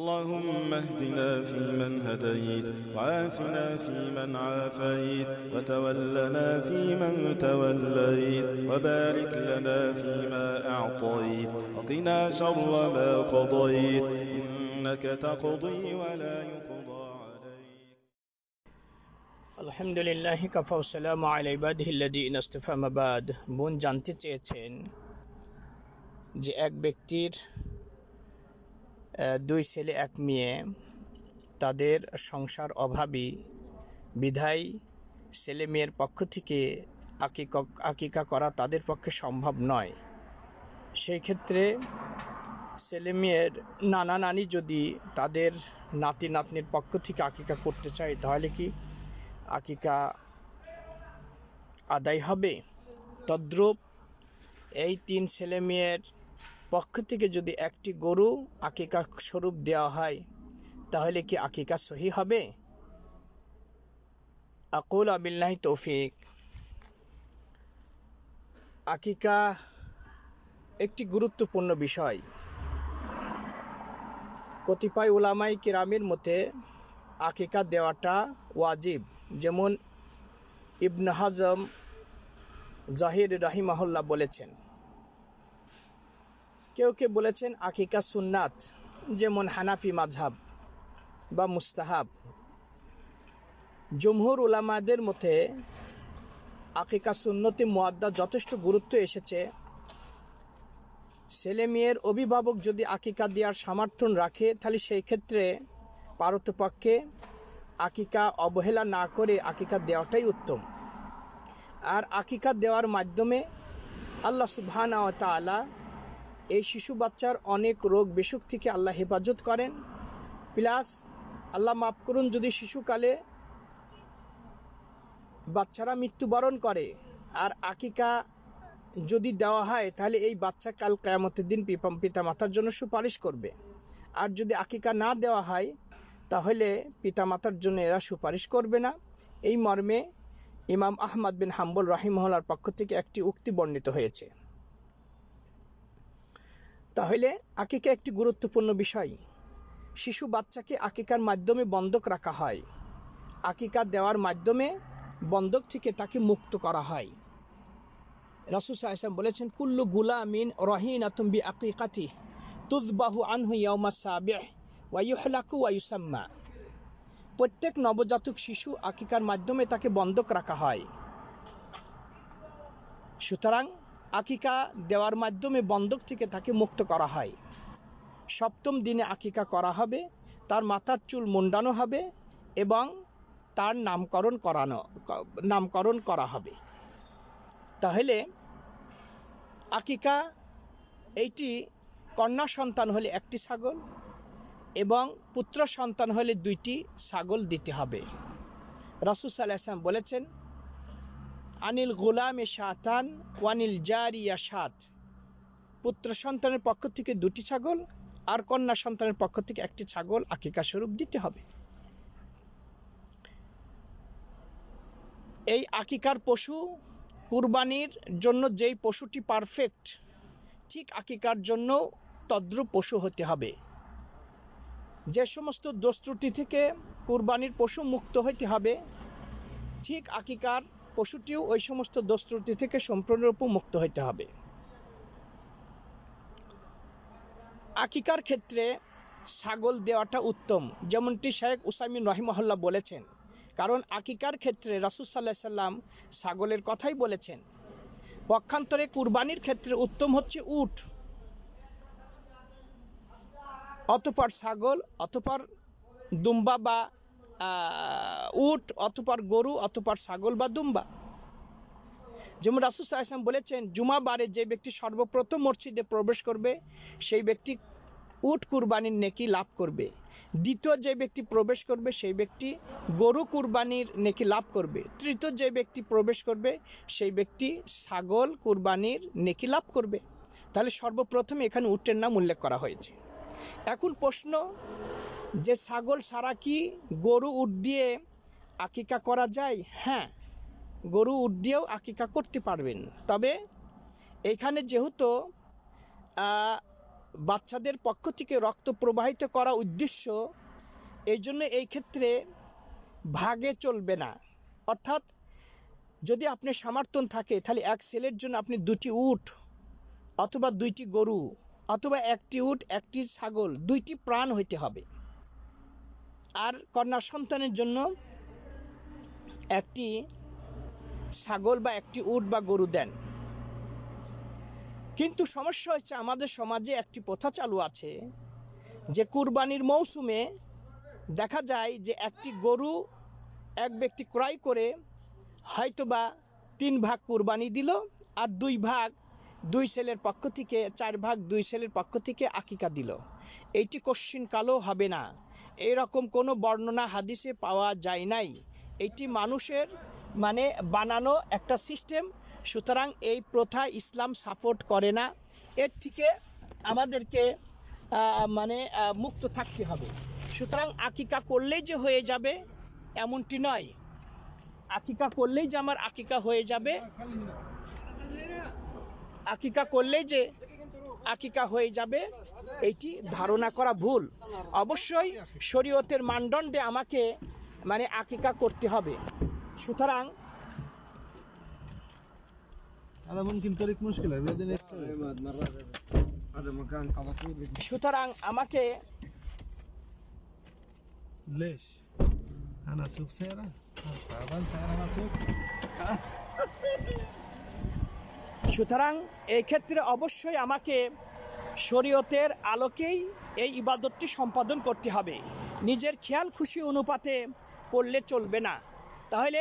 اللهم اهدنا فيمن هديت وعافنا فيمن عافيت وتولنا فيمن توليت وبارك لنا فيما أعطيت وقنا شر ما قضيت إنك تقضي ولا يقضى عليك الحمد لله كفى والسلام على عباده الذين استفهم بعد من জানতে চেয়েছেন جي اك بكتير দুই ছেলে এক মেয়ে তাদের সংসার অভাবী বিধায় ছেলে মেয়ের পক্ষ থেকে আকিকা করা তাদের পক্ষে সম্ভব নয় সেই ক্ষেত্রে ছেলে মেয়ের নানা নানি যদি তাদের নাতি নাতনির পক্ষ থেকে আকিকা করতে চায় তাহলে কি আকিকা আদায় হবে তদ্রূপ এই তিন ছেলে মেয়ের পক্ষ থেকে যদি একটি গরু আকিকা স্বরূপ দেওয়া হয় তাহলে কি আকিকা সহি হবে আকুল আবিল্লাহ তৌফিক আকিকা একটি গুরুত্বপূর্ণ বিষয় কতিপয় ওলামাই কিরামের মতে আকিকা দেওয়াটা ওয়াজিব যেমন ইবন হাজম জাহির রাহিমাহুল্লাহ বলেছেন কেউ কেউ বলেছেন আকিকা সুন্নাত যেমন হানাফি মাঝহাব বা মুস্তাহাব জমহুর উলামাদের মতে আকিকা সুন্নতি মোয়াদ্দা যথেষ্ট গুরুত্ব এসেছে ছেলে মেয়ের অভিভাবক যদি আকিকা দেওয়ার সামর্থ্য রাখে তাহলে সেই ক্ষেত্রে পারতপক্ষে আকিকা অবহেলা না করে আকিকা দেওয়াটাই উত্তম আর আকিকা দেওয়ার মাধ্যমে আল্লাহ সুবহান তালা এই শিশু বাচ্চার অনেক রোগ বেসুখ থেকে আল্লাহ হেফাজত করেন প্লাস আল্লাহ মাফ করুন যদি শিশুকালে বাচ্চারা মৃত্যুবরণ করে আর আকিকা যদি দেওয়া হয় তাহলে এই বাচ্চা কাল কেয়ামতের দিন পিতা মাতার জন্য সুপারিশ করবে আর যদি আকিকা না দেওয়া হয় তাহলে পিতা মাতার জন্য এরা সুপারিশ করবে না এই মর্মে ইমাম আহমদ বিন হাম্বল রাহিমহলার পক্ষ থেকে একটি উক্তি বর্ণিত হয়েছে তাহলে আকিকা একটি গুরুত্বপূর্ণ বিষয় শিশু বাচ্চাকে আকিকার মাধ্যমে বন্ধক রাখা হয় আকিকা দেওয়ার মাধ্যমে বন্ধক থেকে তাকে মুক্ত করা হয় রাসুল সাহেব বলেছেন কুল্লু গুলামিন রহিন আতুম্বি আকিকাতি তুজবাহু আনহু ইয়াউমা সাবেহ ওয়াইহলাকু ওয়াইসাম্মা প্রত্যেক নবজাতক শিশু আকিকার মাধ্যমে তাকে বন্ধক রাখা হয় সুতরাং আকিকা দেওয়ার মাধ্যমে বন্ধক থেকে তাকে মুক্ত করা হয় সপ্তম দিনে আকিকা করা হবে তার মাথার চুল মুন্ডানো হবে এবং তার নামকরণ করানো নামকরণ করা হবে তাহলে আকিকা এইটি কন্যা সন্তান হলে একটি ছাগল এবং পুত্র সন্তান হলে দুইটি ছাগল দিতে হবে রাসুসাল্লাহ বলেছেন আনিল গোলামে শাহতান ওয়ানিল জারিয়া সাত পুত্র সন্তানের পক্ষ থেকে দুটি ছাগল আর কন্যা সন্তানের পক্ষ থেকে একটি ছাগল আকিকা স্বরূপ দিতে হবে এই আকিকার পশু কুরবানির জন্য যেই পশুটি পারফেক্ট ঠিক আকিকার জন্য তদ্রুপ পশু হতে হবে যে সমস্ত দোষ থেকে কুরবানির পশু মুক্ত হইতে হবে ঠিক আকিকার পশুটিও ওই সমস্ত দোষ ত্রুটি থেকে সম্পূর্ণরূপে মুক্ত হইতে হবে আকিকার ক্ষেত্রে ছাগল দেওয়াটা উত্তম যেমনটি শেখ উসাইমিন রহিমহল্লা বলেছেন কারণ আকিকার ক্ষেত্রে রাসুল সাল্লাহ সাল্লাম ছাগলের কথাই বলেছেন পক্ষান্তরে কুরবানির ক্ষেত্রে উত্তম হচ্ছে উট অতপর ছাগল অতপর দুম্বা বা উট অতপর গরু অতপর ছাগল বা দুম্বা যেমন রাসুল সাহসাম বলেছেন বারে যে ব্যক্তি সর্বপ্রথম মসজিদে প্রবেশ করবে সেই ব্যক্তি উট কুরবানির নেকি লাভ করবে দ্বিতীয় যে ব্যক্তি প্রবেশ করবে সেই ব্যক্তি গরু কুরবানির নেকি লাভ করবে তৃতীয় যে ব্যক্তি প্রবেশ করবে সেই ব্যক্তি ছাগল কুরবানির নেকি লাভ করবে তাহলে সর্বপ্রথম এখানে উটের নাম উল্লেখ করা হয়েছে এখন প্রশ্ন যে ছাগল সারা কি গরু উঠ দিয়ে আকিকা করা যায় হ্যাঁ গরু উঠ দিয়েও আকিকা করতে পারবেন তবে এখানে যেহেতু বাচ্চাদের পক্ষ থেকে রক্ত প্রবাহিত করা উদ্দেশ্য এই জন্য এই ক্ষেত্রে ভাগে চলবে না অর্থাৎ যদি আপনি সামর্থন থাকে তাহলে এক ছেলের জন্য আপনি দুটি উট অথবা দুইটি গরু অথবা একটি উট একটি ছাগল দুইটি প্রাণ হইতে হবে আর কন্যা সন্তানের জন্য একটি ছাগল বা একটি উট বা গরু দেন কিন্তু সমস্যা হচ্ছে আমাদের সমাজে একটি প্রথা চালু আছে যে কুরবানির মৌসুমে দেখা যায় যে একটি গরু এক ব্যক্তি ক্রয় করে হয়তোবা তিন ভাগ কুরবানি দিল আর দুই ভাগ দুই ছেলের পক্ষ থেকে চার ভাগ দুই ছেলের পক্ষ থেকে আকিকা দিল এইটি কশ্চিন কালো হবে না এরকম কোনো বর্ণনা হাদিসে পাওয়া যায় নাই এটি মানুষের মানে বানানো একটা সিস্টেম সুতরাং এই প্রথা ইসলাম সাপোর্ট করে না এর থেকে আমাদেরকে মানে মুক্ত থাকতে হবে সুতরাং আকিকা করলেই যে হয়ে যাবে এমনটি নয় আকিকা করলেই যে আমার আকিকা হয়ে যাবে আকিকা করলে যে আকিকা হয়ে যাবে এটি ধারণা করা ভুল অবশ্যই শরীয়তের মানদণ্ডে আমাকে মানে আকিকা করতে হবে সুতরাং সুতরাং আমাকে ليش সুতরাং এই ক্ষেত্রে অবশ্যই আমাকে শরীয়তের আলোকেই এই ইবাদতটি সম্পাদন করতে হবে নিজের খেয়াল খুশি অনুপাতে করলে চলবে না তাহলে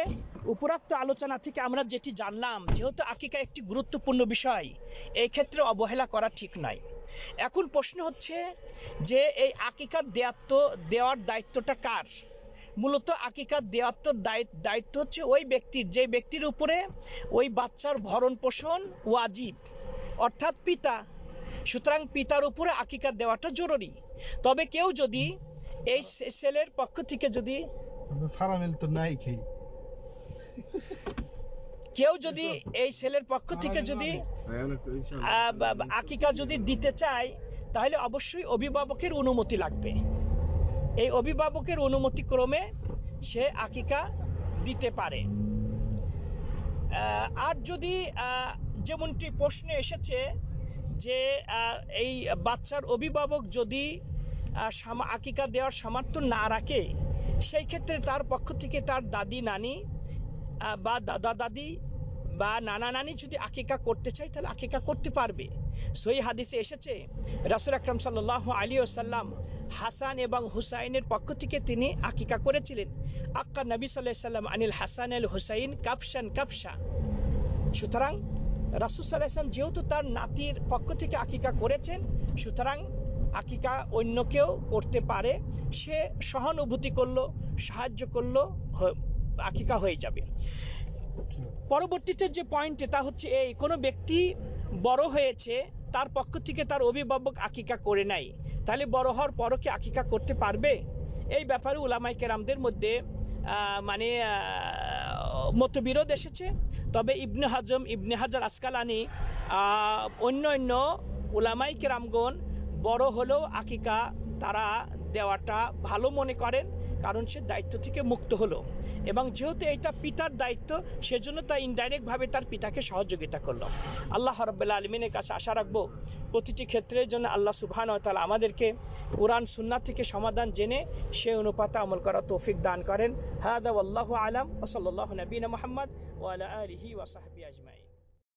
উপরাক্ত আলোচনা থেকে আমরা যেটি জানলাম যেহেতু আকিকা একটি গুরুত্বপূর্ণ বিষয় এই ক্ষেত্রে অবহেলা করা ঠিক নয় এখন প্রশ্ন হচ্ছে যে এই আকিকার দেয়াত্ম দেওয়ার দায়িত্বটা কার মূলত আকিকা দেওয়াত্তর দায়িত্ব হচ্ছে ওই ব্যক্তির যে ব্যক্তির উপরে ওই বাচ্চার ভরণ পোষণ ওয়াজিব অর্থাৎ পিতা সুতরাং পিতার উপরে আকিকা দেওয়াটা জরুরি তবে কেউ যদি এই ছেলের পক্ষ থেকে যদি তো নাই কেউ যদি এই ছেলের পক্ষ থেকে যদি আকিকা যদি দিতে চায় তাহলে অবশ্যই অভিভাবকের অনুমতি লাগবে এই অভিভাবকের অনুমতিক্রমে সে আকিকা দিতে পারে আর যদি যেমনটি প্রশ্নে এসেছে যে এই বাচ্চার অভিভাবক যদি আকিকা দেওয়ার সামর্থ্য না রাখে সেই ক্ষেত্রে তার পক্ষ থেকে তার দাদি নানি বা দাদা দাদি বা নানা নানি যদি আকিকা করতে চাই তাহলে আকিকা করতে পারবে সই হাদিসে এসেছে রাসুল আকরাম সাল্লাহ আলী ওসাল্লাম হাসান এবং হুসাইনের পক্ষ থেকে তিনি আকিকা করেছিলেন আক্কা নবী সাল্লাহ সাল্লাম আনিল হাসান আল হুসাইন কাপসান কাপসা সুতরাং রাসুল সাল্লাহ সাল্লাম যেহেতু তার নাতির পক্ষ থেকে আকিকা করেছেন সুতরাং আকিকা অন্য কেউ করতে পারে সে সহানুভূতি করলো সাহায্য করলো আকিকা হয়ে যাবে পরবর্তীতে যে পয়েন্টে তা হচ্ছে এই কোনো ব্যক্তি বড় হয়েছে তার পক্ষ থেকে তার অভিভাবক আকিকা করে নাই তাহলে বড় হওয়ার পরও কি আকিকা করতে পারবে এই ব্যাপারে উলামাই কেরামদের মধ্যে মানে মতবিরোধ এসেছে তবে ইবনে হাজম ইবনে হাজার আসকালানি অন্য অন্য উলামাই কেরামগণ বড় হলেও আকিকা তারা দেওয়াটা ভালো মনে করেন কারণ সে দায়িত্ব থেকে মুক্ত হলো এবং যেহেতু এটা পিতার দায়িত্ব সেজন্য তা ইনডাইরেক্টভাবে তার পিতাকে সহযোগিতা করলো আল্লাহ রব্বুল্লা আলমিনের কাছে আশা রাখবো প্রতিটি ক্ষেত্রের জন্য আল্লাহ সুবহান ও তালা আমাদেরকে কোরআন সুন্না থেকে সমাধান জেনে সে অনুপাতে আমল করা তৌফিক দান করেন হাদা আল্লাহ আলাম ওসল্লাহ নবীন মোহাম্মদ ওয়ালা আলহি ওয়াসাহাবি আজমাই